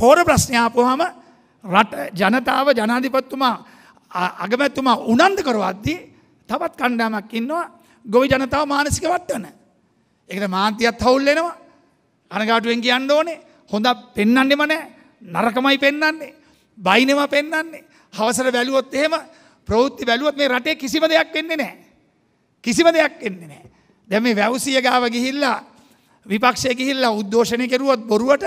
පෝර ප්‍රශ්ඥාපුහම රට ජනතාව ජනාධිපත්තුමා අගමැත්තුමා උනන්ද කරවද්දී තවත් කණ්ඩාමක් ඉන්නවා ගොවි ජනතාව මානසික වත්වන. එකට මාන්තියත් හවුල්ලෙනවා අනගාටුවෙන් කියන්න ඕනේ හොඳ පෙන්නන්නෙම නෑ නරකමයි පෙන්නන්නේ බයිනම පෙන්නන්නේ හවසර වැලුවොත් එහෙම ප්‍රෞෘත්ති වැලුවත් මේ රටේ කිසිම දෙයක් වෙන්නේ නෑ. කිසිම දෙයක් එන්නේ නෑ. දැම මේ වැවසිය ගාව ගිහිල්ලා විපක්ෂය ගිහිල්ලා උද්දෝෂණය කෙරුවත් බොරුවට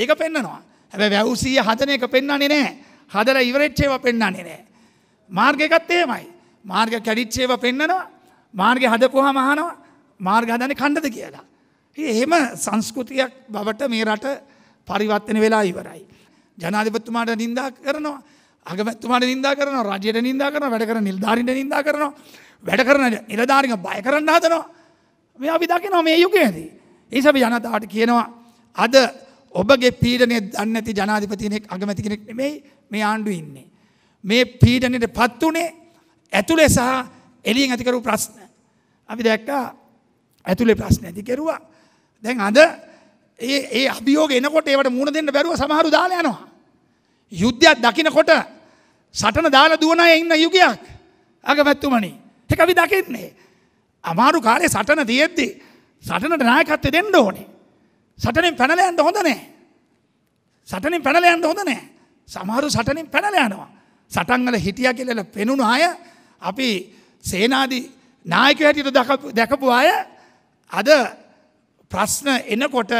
ඒක පෙන්න්නනවා. හැබ වැැවසිය හදන එක පෙන්න්නන්නේ නෑ හදර ඉවරච්චේව පෙන්න්නන්නේ නෑ. මාර්ගකත් ඒමයි මාර්ග කැඩිච්චේව පෙන්න්නනවා මාර්ග හදපුහා මහනවා මාර්ග හදන කණ්ඩද කියලා. එහෙම සංස්කෘතියක් බවට මේ රට පරිවත්තන වෙලා ඉවරයි. ජනාධිපත්තුමාට නින්දා කරනවා අගමැත්තුමාට නිදා කරන රජයට නිදා කරන වැඩ කර නිල්ධාරිට නිදා කරනවා වැඩ කරන නිලධාරික බය කරන්න හදනවා මේ අපි දකිනවා මේ යුගයේදී. ඒසබ ජනතාවට කියනවා අද ඔබගේ පීඩනය දන්නති ජනාධිපතිනෙක් අගමැති කෙනෙක් නෙමෙයි මේ ආණ්ඩු ඉන්නේ. මේ පීඩනයට පත් වනේ ඇතුළේ සහ එලියෙන් ඇතිකරු ප්‍රශ්න. අපි දැක්කා ඇතුළේ ප්‍රශ්න ඇතිකෙරවා. දැන් අද ඒ අභියෝග එනකොට ඒවට මුණ දෙන්න බැරුව සමහරු දාලයනවා. යුද්ධයක් දකිනකොට සටන දාල දුවනය ඉන්න යුගයක් අගමැත්තුමනි. එක අපි දකින්නේ. අමාරු කාලේ සටන තියෙද්දි සටනට නායකත්වය දෙන්න ඕනේ. සටනින් පැනල යන්න හොඳ නෑ. සටනින් පැනල යන්න හොඳ නෑ. සමහරු සටනින් පැනල යනවා. සටන්වල හිටිය කියලල පෙනුණු අය අපි සේනාදී නායක හැටියට දැකපු අය අද ප්‍රශ්න එනකොට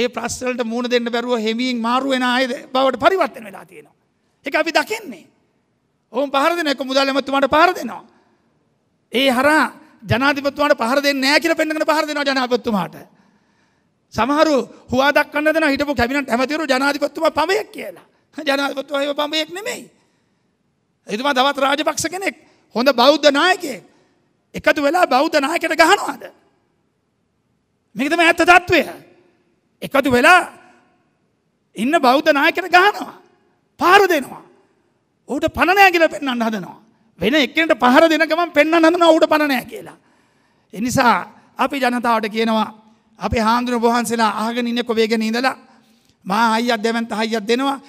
ඒ ප්‍රශ්නලට මූුණ දෙන්න බැරුව හෙමින් මාරුවෙන අය බවට පරිවර්තන වෙලා තියෙනවා. එක අපි දකින්නේ. ඔවුන් පහර දෙන එක මුදල් ඇමතුමට පහර දෙනවා. ඒ හරා ජනාධිපතුමාට පහර දෙන්න නෑ කියල පෙන්න්නට පහර දෙනවා ජනාපත්තුමාට. සමහරු හවා දක්න්න දෙන හිටපු කැබිනට ඇමතිරු ජනාධිපත්තුම පමයක් කියලා ජනාධපත්තුව පමයෙක් නෙමෙයි. එතුම දවත් රාජපක්ෂ කෙනෙක් හොඳ බෞද්ධ නායකය එකතු වෙලා බෞද්ධ නායකට ගහනවාද. මෙකතම ඇත්ත තත්ත්වය එකතු වෙලා ඉන්න බෞද්ධ නායකට ගහනවා පාර දෙනවා ඌට පණනෑ කියල පෙන්න්න හදනවා වෙන එකට පහර දෙනකම පෙන්න්න හඳන ඌට පණනෑ කියලා. එනිසා අපි ජනතාවට කියනවා අපේ හාමුදුරුව වහන්සේලා අහගෙන ඉන්න කොවේගෙන ඉඳලා මා අයියක් දෙවන්ත අයියක් දෙනවා